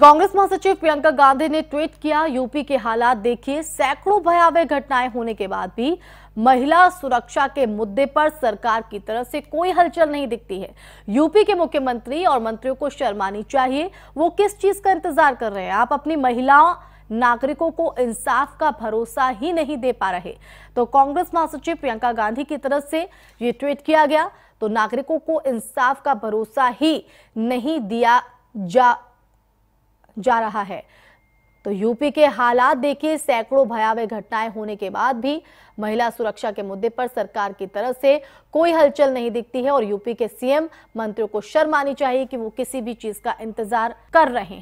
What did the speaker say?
कांग्रेस महासचिव प्रियंका गांधी ने ट्वीट किया यूपी के हालात देखिए सैकड़ों भयावह घटनाएं होने के बाद भी महिला सुरक्षा के मुद्दे पर सरकार की तरफ से कोई हलचल नहीं दिखती है यूपी के मुख्यमंत्री और मंत्रियों को शर्मानी चाहिए वो किस चीज का इंतजार कर रहे हैं आप अपनी महिला नागरिकों को इंसाफ का भरोसा ही नहीं दे पा रहे तो कांग्रेस महासचिव प्रियंका गांधी की तरफ से ये ट्वीट किया गया तो नागरिकों को इंसाफ का भरोसा ही नहीं दिया जा जा रहा है तो यूपी के हालात देखिए सैकड़ों भयावह घटनाएं होने के बाद भी महिला सुरक्षा के मुद्दे पर सरकार की तरफ से कोई हलचल नहीं दिखती है और यूपी के सीएम मंत्रियों को शर्म आनी चाहिए कि वो किसी भी चीज का इंतजार कर रहे हैं